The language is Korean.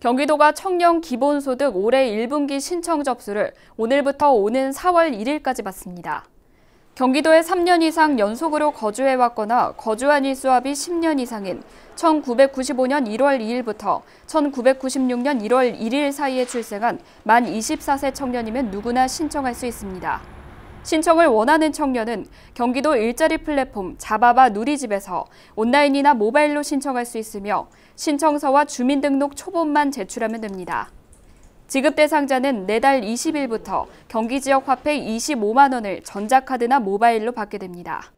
경기도가 청년 기본소득 올해 1분기 신청 접수를 오늘부터 오는 4월 1일까지 받습니다. 경기도에 3년 이상 연속으로 거주해왔거나 거주한 일수합이 10년 이상인 1995년 1월 2일부터 1996년 1월 1일 사이에 출생한 만 24세 청년이면 누구나 신청할 수 있습니다. 신청을 원하는 청년은 경기도 일자리 플랫폼 자바바 누리집에서 온라인이나 모바일로 신청할 수 있으며 신청서와 주민등록 초본만 제출하면 됩니다. 지급 대상자는 내달 20일부터 경기지역 화폐 25만 원을 전자카드나 모바일로 받게 됩니다.